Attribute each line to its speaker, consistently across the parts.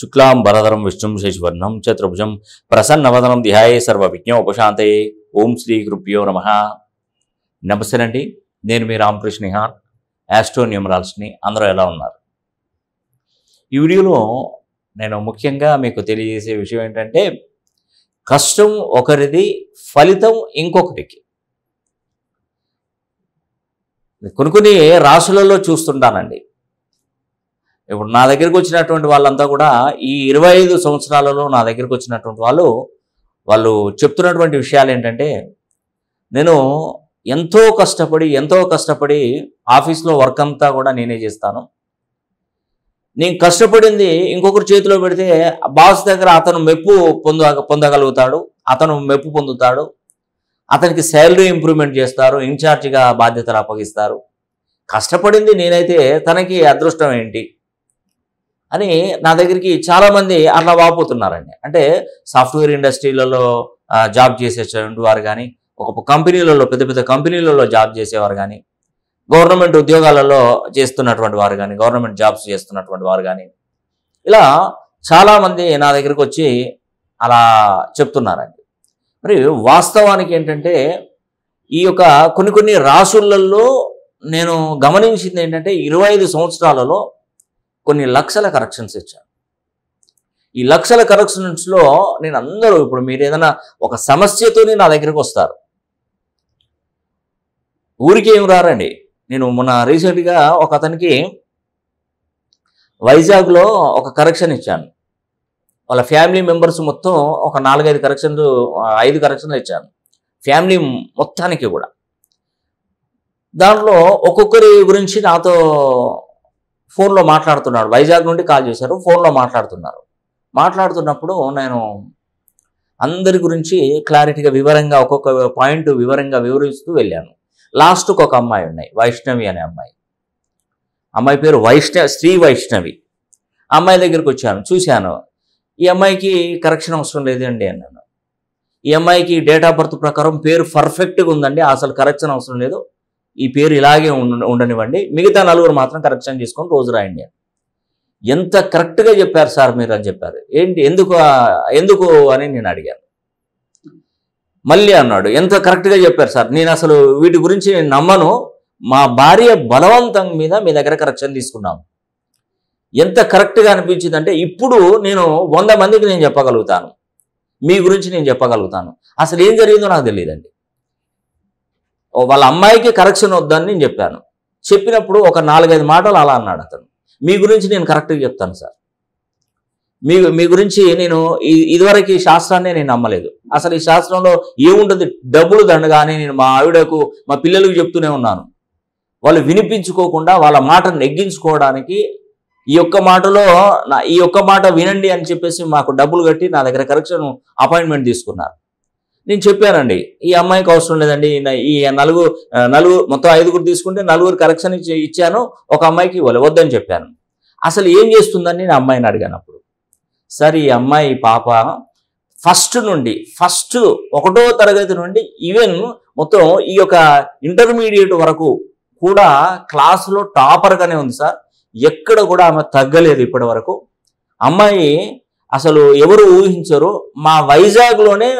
Speaker 1: శుక్లాం వరదరం విష్ణుం శశివర్ణం చతుర్భుజం ప్రసన్నవదనం దిహాయే సర్వవిజ్ఞ ఉపశాంతే ఓం శ్రీ కృప్యో నమ అండి నేను మీ రామకృష్ణ నిహార్ యాస్ట్రో న్యూమరాల్స్ని అందరూ ఎలా ఉన్నారు ఈ వీడియోలో నేను ముఖ్యంగా మీకు తెలియజేసే విషయం ఏంటంటే కష్టం ఒకరిది ఫలితం ఇంకొకటికి కొన్ని కొన్ని రాసులలో చూస్తుంటానండి ఇప్పుడు నా దగ్గరకు వచ్చినటువంటి వాళ్ళంతా కూడా ఈ ఇరవై సంవత్సరాలలో నా దగ్గరకు వచ్చినటువంటి వాళ్ళు వాళ్ళు చెప్తున్నటువంటి విషయాలు ఏంటంటే నేను ఎంతో కష్టపడి ఎంతో కష్టపడి ఆఫీస్లో వర్క్ అంతా కూడా నేనే చేస్తాను నేను కష్టపడింది ఇంకొకరి చేతిలో పెడితే బాస్ దగ్గర అతను మెప్పు పొంద పొందగలుగుతాడు అతను మెప్పు పొందుతాడు అతనికి శాలరీ ఇంప్రూవ్మెంట్ చేస్తారు ఇన్ఛార్జిగా బాధ్యతలు అప్పగిస్తారు కష్టపడింది నేనైతే తనకి అదృష్టం ఏంటి అని నా దగ్గరికి చాలామంది అన్న వాపోతున్నారండి అంటే సాఫ్ట్వేర్ ఇండస్ట్రీలలో జాబ్ చేసేటువంటి వారు కానీ ఒక కంపెనీలలో పెద్ద పెద్ద కంపెనీలలో జాబ్ చేసేవారు కానీ గవర్నమెంట్ ఉద్యోగాలలో చేస్తున్నటువంటి వారు కానీ గవర్నమెంట్ జాబ్స్ చేస్తున్నటువంటి వారు కానీ ఇలా చాలామంది నా దగ్గరికి వచ్చి అలా చెప్తున్నారండి మరి వాస్తవానికి ఏంటంటే ఈ యొక్క కొన్ని కొన్ని రాసులలో నేను గమనించింది ఏంటంటే ఇరవై ఐదు సంవత్సరాలలో కొన్ని లక్షల కరెక్షన్స్ ఇచ్చాను ఈ లక్షల కరెక్షన్స్లో నేను అందరూ ఇప్పుడు మీరు ఏదైనా ఒక సమస్యతోనే నా దగ్గరికి వస్తారు ఊరికి ఏం రారండి నేను మొన్న రీసెంట్గా ఒక అతనికి వైజాగ్లో ఒక కరెక్షన్ ఇచ్చాను వాళ్ళ ఫ్యామిలీ మెంబర్స్ మొత్తం ఒక నాలుగైదు కరెక్షన్స్ ఐదు కరెక్షన్లు ఇచ్చాను ఫ్యామిలీ మొత్తానికి కూడా దాంట్లో ఒక్కొక్కరి గురించి నాతో ఫోన్లో మాట్లాడుతున్నాడు వైజాగ్ నుండి కాల్ చేశారు ఫోన్లో మాట్లాడుతున్నారు మాట్లాడుతున్నప్పుడు నేను అందరి గురించి క్లారిటీగా వివరంగా ఒక్కొక్క పాయింట్ వివరంగా వివరిస్తూ వెళ్ళాను లాస్ట్కి ఒక అమ్మాయి ఉన్నాయి వైష్ణవి అనే అమ్మాయి అమ్మాయి పేరు వైష్ణవి శ్రీ వైష్ణవి అమ్మాయి దగ్గరికి వచ్చాను చూశాను ఈ అమ్మాయికి కరెక్షన్ అవసరం లేదండి అన్నాను ఈ అమ్మాయికి డేట్ ఆఫ్ బర్త్ ప్రకారం పేరు పర్ఫెక్ట్గా ఉందండి అసలు కరెక్షన్ అవసరం లేదు ఈ పేరు ఇలాగే ఉండనివ్వండి మిగతా నలుగురు మాత్రం కరెక్షన్ చేసుకొని రోజు రాయండి ఎంత కరెక్ట్గా చెప్పారు సార్ మీరు అని చెప్పారు ఏంటి ఎందుకు ఎందుకు అని నేను అడిగాను మళ్ళీ అన్నాడు ఎంత కరెక్ట్గా చెప్పారు సార్ నేను అసలు వీటి గురించి నేను నమ్మను మా భార్య బలవంతం మీద మీ దగ్గర కరెక్షన్ తీసుకున్నాము ఎంత కరెక్ట్గా అనిపించిందంటే ఇప్పుడు నేను వంద మందికి నేను చెప్పగలుగుతాను మీ గురించి నేను చెప్పగలుగుతాను అసలు ఏం జరిగిందో నాకు తెలియదండి వాళ్ళ అమ్మాయికి కరెక్షన్ వద్దని నేను చెప్పాను చెప్పినప్పుడు ఒక నాలుగైదు మాటలు అలా అన్నాడు అతను మీ గురించి నేను కరెక్ట్గా చెప్తాను సార్ మీ మీ గురించి నేను ఇదివరకు ఈ శాస్త్రాన్ని నేను నమ్మలేదు అసలు ఈ శాస్త్రంలో ఏముంటుంది డబ్బులు దండగానే అని నేను మా ఆవిడకు మా పిల్లలకు చెప్తూనే ఉన్నాను వాళ్ళు వినిపించుకోకుండా వాళ్ళ మాటను నెగ్గించుకోవడానికి ఈ ఒక్క మాటలో నా ఈ ఒక్క మాట వినండి అని చెప్పేసి మాకు డబ్బులు కట్టి నా దగ్గర కరెక్షన్ అపాయింట్మెంట్ తీసుకున్నారు నేను చెప్పానండి ఈ అమ్మాయికి అవసరం లేదండి ఈ నలుగురు నలుగురు మొత్తం ఐదుగురు తీసుకుంటే నలుగురు కరెక్షన్ ఇచ్చాను ఒక అమ్మాయికి ఇవ్వలే వద్దని చెప్పాను అసలు ఏం చేస్తుందని నేను అమ్మాయిని అడిగాను అప్పుడు సార్ ఈ అమ్మాయి పాప ఫస్ట్ నుండి ఫస్ట్ ఒకటో తరగతి నుండి ఈవెన్ మొత్తం ఈ యొక్క ఇంటర్మీడియట్ వరకు కూడా క్లాసులో టాపర్గానే ఉంది సార్ ఎక్కడ కూడా ఆమె తగ్గలేదు ఇప్పటి వరకు అమ్మాయి అసలు ఎవరు ఊహించరు మా వైజాగ్లోనే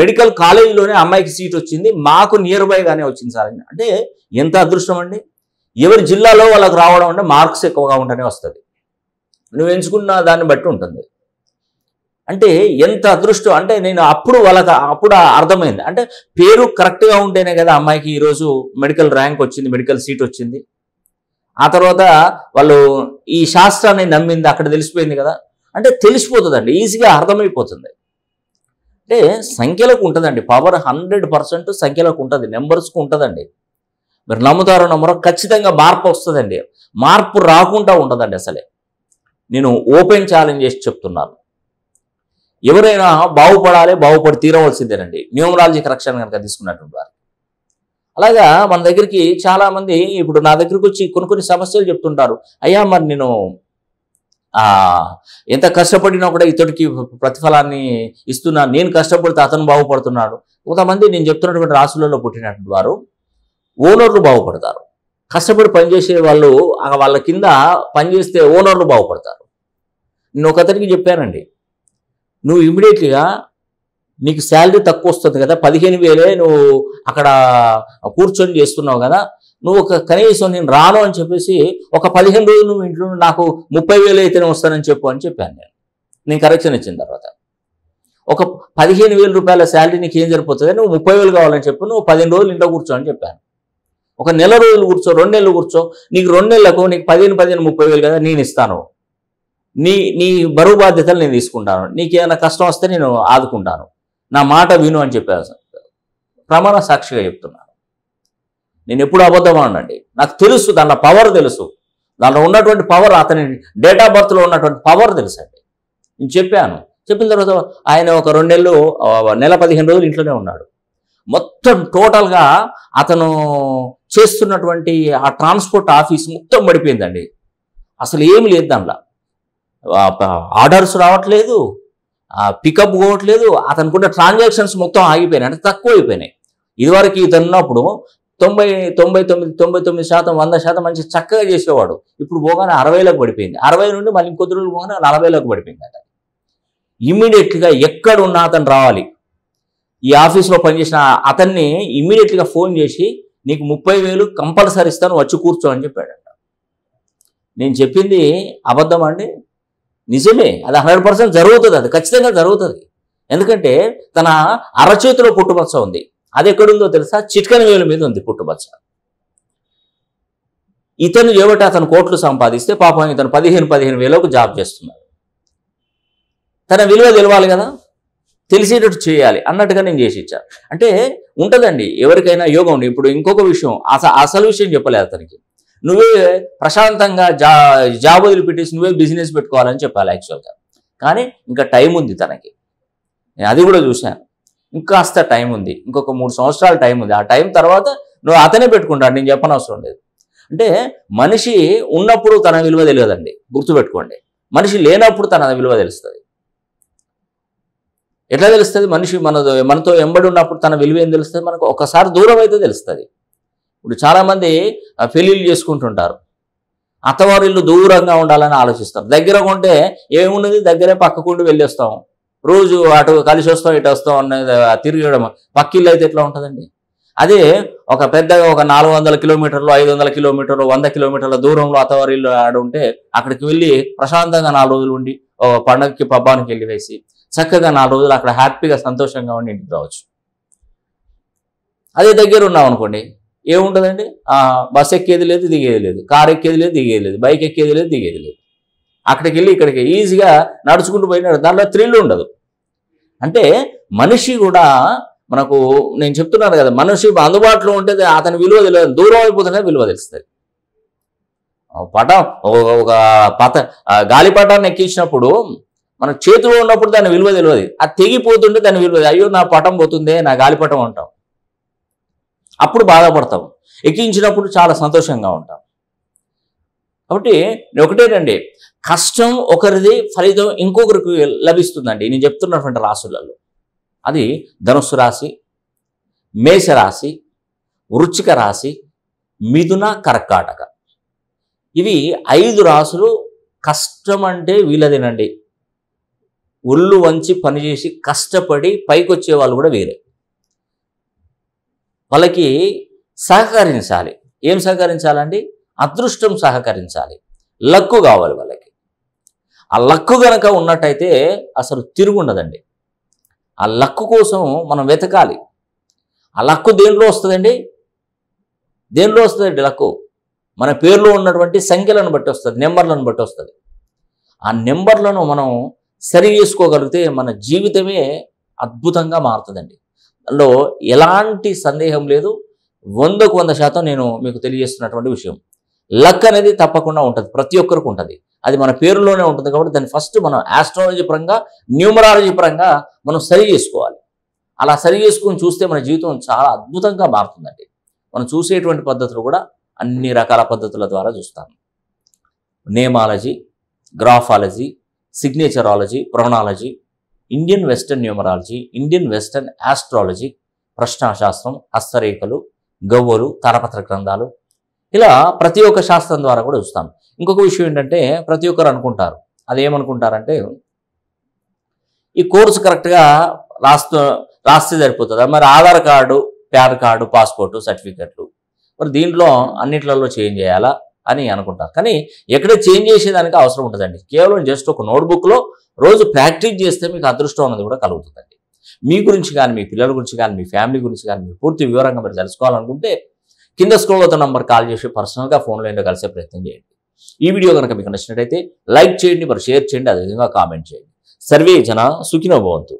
Speaker 1: మెడికల్ కాలేజీలోనే అమ్మాయికి సీట్ వచ్చింది మాకు నియర్ బైగానే వచ్చింది సార్ అంటే ఎంత అదృష్టం అండి ఎవరి జిల్లాలో వాళ్ళకి రావడం అంటే మార్క్స్ ఎక్కువగా ఉంటేనే వస్తుంది నువ్వు ఎంచుకున్న దాన్ని బట్టి ఉంటుంది అంటే ఎంత అదృష్టం అంటే నేను అప్పుడు వాళ్ళకి అప్పుడు అర్థమైంది అంటే పేరు కరెక్ట్గా ఉంటేనే కదా అమ్మాయికి ఈరోజు మెడికల్ ర్యాంక్ వచ్చింది మెడికల్ సీట్ వచ్చింది ఆ తర్వాత వాళ్ళు ఈ శాస్త్రాన్ని నమ్మింది అక్కడ తెలిసిపోయింది కదా అంటే తెలిసిపోతుందండి ఈజీగా అర్థమైపోతుంది అంటే సంఖ్యలకు ఉంటుందండి పవర్ హండ్రెడ్ పర్సెంట్ సంఖ్యలకు ఉంటుంది నెంబర్స్కు ఉంటుందండి మీరు నమ్ముతారో నమ్మరో ఖచ్చితంగా మార్పు వస్తుందండి మార్పు రాకుండా ఉంటుందండి అసలే నేను ఓపెన్ ఛాలెంజ్ చేసి చెప్తున్నాను ఎవరైనా బాగుపడాలి బాగుపడి తీరవలసిందేనండి న్యూమరాలజీ కరెక్షన్ కనుక తీసుకున్నట్టు వారు అలాగా మన దగ్గరికి చాలామంది ఇప్పుడు నా దగ్గరకు వచ్చి కొన్ని కొన్ని సమస్యలు చెప్తుంటారు అయ్యా మరి నేను ఎంత కష్టపడినా కూడా ఇతడికి ప్రతిఫలాన్ని ఇస్తున్నా నేను కష్టపడితే అతను బాగుపడుతున్నాడు కొంతమంది నేను చెప్తున్నటువంటి రాసులలో పుట్టినటువంటి వారు ఓనర్లు బాగుపడతారు కష్టపడి పనిచేసే వాళ్ళు వాళ్ళ కింద పనిచేస్తే ఓనర్లు బాగుపడతారు నేను ఒకతనికి చెప్పానండి నువ్వు ఇమీడియట్లీగా నీకు శాలరీ తక్కువ వస్తుంది కదా పదిహేను వేలే నువ్వు అక్కడ కూర్చొని చేస్తున్నావు కదా నువ్వు ఒక కనీసం నేను రాను అని చెప్పేసి ఒక పదిహేను రోజులు నువ్వు ఇంట్లో నాకు ముప్పై వేలు అయితేనే వస్తానని చెప్పు అని చెప్పాను నేను నేను కరెక్షన్ ఇచ్చిన తర్వాత ఒక పదిహేను వేల రూపాయల శాలరీ నీకు ఏం జరిపోతుంది నువ్వు ముప్పై వేలు కావాలని చెప్పు నువ్వు పదిహేను రోజులు ఇంట్లో కూర్చో అని చెప్పాను ఒక నెల రోజులు కూర్చో రెండు నెలలు కూర్చో నీకు రెండు నెలలకు నీకు పదిహేను పదిహేను ముప్పై వేలు కదా నేను ఇస్తాను నీ నీ బరువు బాధ్యతలు నేను తీసుకుంటాను నీకు ఏమైనా కష్టం వస్తే నేను ఆదుకుంటాను నా మాట విను అని చెప్పాను ప్రమాణ సాక్షిగా చెప్తున్నాను నేను ఎప్పుడు అబద్ధం అనండి నాకు తెలుసు దానిలో పవర్ తెలుసు దానిలో ఉన్నటువంటి పవర్ అతని డేట్ ఆఫ్ బర్త్లో ఉన్నటువంటి పవర్ తెలుసు అండి నేను చెప్పాను చెప్పిన తర్వాత ఆయన ఒక రెండు నెలలు నెల పదిహేను రోజులు ఇంట్లోనే ఉన్నాడు మొత్తం టోటల్గా అతను చేస్తున్నటువంటి ఆ ట్రాన్స్పోర్ట్ ఆఫీస్ మొత్తం పడిపోయిందండి అసలు ఏమి లేదు దాంట్లో ఆర్డర్స్ రావట్లేదు పికప్ పోవట్లేదు అతనుకున్న ట్రాన్సాక్షన్స్ మొత్తం ఆగిపోయినాయి అంటే తక్కువ అయిపోయినాయి ఇదివరకు ఇతను ఉన్నప్పుడు తొంభై తొంభై తొమ్మిది తొంభై తొమ్మిది శాతం వంద శాతం మంచి చక్కగా చేసేవాడు ఇప్పుడు పోగానే అరవైలోకి పడిపోయింది అరవై నుండి మళ్ళీ ఇంకొద్ది రోజులు పోగానే నలభైలోకి పడిపోయింది అంట ఇమ్మీడియట్గా ఎక్కడున్నా అతను రావాలి ఈ ఆఫీస్లో పనిచేసిన అతన్ని ఇమ్మీడియట్గా ఫోన్ చేసి నీకు ముప్పై వేలు కంపల్సరీ ఇస్తాను వచ్చి కూర్చో అని నేను చెప్పింది అబద్ధం అండి నిజమే అది హండ్రెడ్ పర్సెంట్ జరుగుతుంది అది ఖచ్చితంగా జరుగుతుంది ఎందుకంటే తన అరచేతిలో పుట్టుబచ్చ ఉంది అది ఎక్కడుందో తెలుసా చిట్కన వేలు మీద ఉంది పుట్టుబచ్చ ఇతను ఏమిటి అతను కోట్లు సంపాదిస్తే పాపం ఇతను పదిహేను పదిహేను వేలకు జాబ్ చేస్తున్నాడు తన విలువ తెలవాలి కదా తెలిసేటట్టు చేయాలి అన్నట్టుగా నేను చేసి ఇచ్చాను అంటే ఉంటుందండి ఎవరికైనా యోగం ఇప్పుడు ఇంకొక విషయం అసలు అసలు విషయం చెప్పలేదు అతనికి నువ్వే ప్రశాంతంగా జా జాబ్ వదిలిపెట్టేసి నువ్వే బిజినెస్ పెట్టుకోవాలని చెప్పాలి యాక్చువల్గా కానీ ఇంకా టైం ఉంది తనకి నేను అది కూడా చూశాను ఇంకాస్త టైం ఉంది ఇంకొక మూడు సంవత్సరాల టైం ఉంది ఆ టైం తర్వాత నువ్వు అతనే పెట్టుకుంటాడు నేను చెప్పనవసరం లేదు అంటే మనిషి ఉన్నప్పుడు తన విలువ తెలియదండి గుర్తుపెట్టుకోండి మనిషి లేనప్పుడు తన విలువ తెలుస్తుంది ఎట్లా తెలుస్తుంది మనిషి మన మనతో ఎంబడి ఉన్నప్పుడు తన విలువ ఏం తెలుస్తుంది మనకు ఒకసారి దూరం అయితే తెలుస్తుంది ఇప్పుడు చాలామంది పెళ్ళిళ్ళు చేసుకుంటుంటారు అత్తవారు ఇల్లు దూరంగా ఉండాలని ఆలోచిస్తారు దగ్గర ఉంటే ఏమున్నది దగ్గరే పక్కకుండా వెళ్ళేస్తాం రోజు అటు కలిసి వస్తాం ఇటు వస్తాం అనేది తిరగడం పక్కిల్లు అయితే ఎట్లా ఉంటుందండి అదే ఒక పెద్దగా ఒక నాలుగు వందల కిలోమీటర్లు ఐదు వందల కిలోమీటర్లు వంద కిలోమీటర్ల దూరంలో ఆడు ఉంటే అక్కడికి వెళ్ళి ప్రశాంతంగా నాలుగు రోజులు ఉండి పండగకి పబ్బానికి వెళ్ళి వేసి చక్కగా నాలుగు రోజులు అక్కడ హ్యాపీగా సంతోషంగా ఉండి ఇంటికి రావచ్చు అదే దగ్గర ఉన్నాం అనుకోండి ఏముంటుందండి బస్ ఎక్కేది లేదు దిగేది లేదు కార్ ఎక్కేది లేదు దిగేది లేదు బైక్ ఎక్కేది లేదు దిగేది లేదు అక్కడికి వెళ్ళి ఇక్కడికి ఈజీగా నడుచుకుంటూ పోయినాడు దానిలో థ్రిల్ ఉండదు అంటే మనిషి కూడా మనకు నేను చెప్తున్నాను కదా మనిషి అందుబాటులో ఉంటే అతని విలువ తెలియదు దూరం అయిపోతున్నా విలువ తెలుస్తుంది పటం ఒక పత గాలిపటాన్ని ఎక్కించినప్పుడు మన చేతిలో ఉన్నప్పుడు దాని విలువ తెలియదు అది తెగిపోతుంటే దాని విలువ అయ్యో నా పటం పోతుందే నా గాలిపటం అంటాం అప్పుడు బాధపడతాం ఎక్కించినప్పుడు చాలా సంతోషంగా ఉంటాం కాబట్టి నేను ఒకటేటండి కష్టం ఒకరిది ఫలితం ఇంకొకరికి లభిస్తుందండి నేను చెప్తున్నటువంటి రాసులలో అది ధనుస్సు రాశి మేషరాశి వృచ్చిక రాశి మిథున కర్కాటక ఇవి ఐదు రాసులు కష్టం అంటే వీలదేనండి ఒళ్ళు వంచి పనిచేసి కష్టపడి పైకొచ్చే వాళ్ళు కూడా వేరే వాళ్ళకి సహకరించాలి ఏం సహకరించాలండి అదృష్టం సహకరించాలి లక్కు కావాలి వాళ్ళకి ఆ లక్కు గనక ఉన్నట్టయితే అసలు తిరుగుండదండి ఆ లక్కు కోసం మనం వెతకాలి ఆ లక్కు దేనిలో వస్తుందండి దేనిలో వస్తుందండి లక్కు మన పేర్లో ఉన్నటువంటి సంఖ్యలను బట్టి వస్తుంది నెంబర్లను బట్టి వస్తుంది ఆ నెంబర్లను మనం సరి చేసుకోగలిగితే మన జీవితమే అద్భుతంగా మారుతుందండి లో ఎలాంటి సందేహం లేదు వందకు వంద శాతం నేను మీకు తెలియజేస్తున్నటువంటి విషయం లక్ అనేది తప్పకుండా ఉంటుంది ప్రతి ఒక్కరికి ఉంటుంది అది మన పేరులోనే ఉంటుంది కాబట్టి దాన్ని ఫస్ట్ మనం ఆస్ట్రాలజీ పరంగా న్యూమరాలజీ పరంగా మనం సరి చేసుకోవాలి అలా సరి చేసుకుని చూస్తే మన జీవితం చాలా అద్భుతంగా మారుతుందండి మనం చూసేటువంటి పద్ధతులు కూడా అన్ని రకాల పద్ధతుల ద్వారా చూస్తాము నేమాలజీ గ్రాఫాలజీ సిగ్నేచరాలజీ ప్రొనాలజీ Indian western numerology Indian western astrology ప్రశ్నాశాస్త్రం హస్తరేఖలు గవ్వలు తారపత్ర గ్రంథాలు ఇలా ప్రతి ఒక్క శాస్త్రం ద్వారా కూడా చూస్తాం ఇంకొక విషయం ఏంటంటే ప్రతి ఒక్కరు అనుకుంటారు అదేమనుకుంటారంటే ఈ కోర్సు కరెక్ట్గా రాస్తూ రాస్తే సరిపోతుంది మరి Aadhaar card PAN card passport సర్టిఫికెట్లు మరి దీంట్లో అన్నిట్లలో చేంజ్ చేయాలా అని అనుకుంటారు కానీ ఎక్కడ చేంజ్ చేసేదానికి అవసరం ఉంటుందండి కేవలం జస్ట్ ఒక నోట్బుక్లో రోజు ప్రాక్టీస్ చేస్తే మీకు అదృష్టం అనేది కూడా కలుగుతుందండి మీ గురించి కానీ మీ పిల్లల గురించి కానీ మీ ఫ్యామిలీ గురించి కానీ మీరు పూర్తి వివరంగా మీరు తెలుసుకోవాలనుకుంటే కింద స్క్రోల్ అవుతున్న నంబర్ కాల్ చేసి పర్సనల్గా ఫోన్లో ఏంటో కలిసే ప్రయత్నం చేయండి ఈ వీడియో కనుక మీకు నచ్చినట్టయితే లైక్ చేయండి మరి షేర్ చేయండి అదేవిధంగా కామెంట్ చేయండి సర్వే జన సుఖినోభవంతు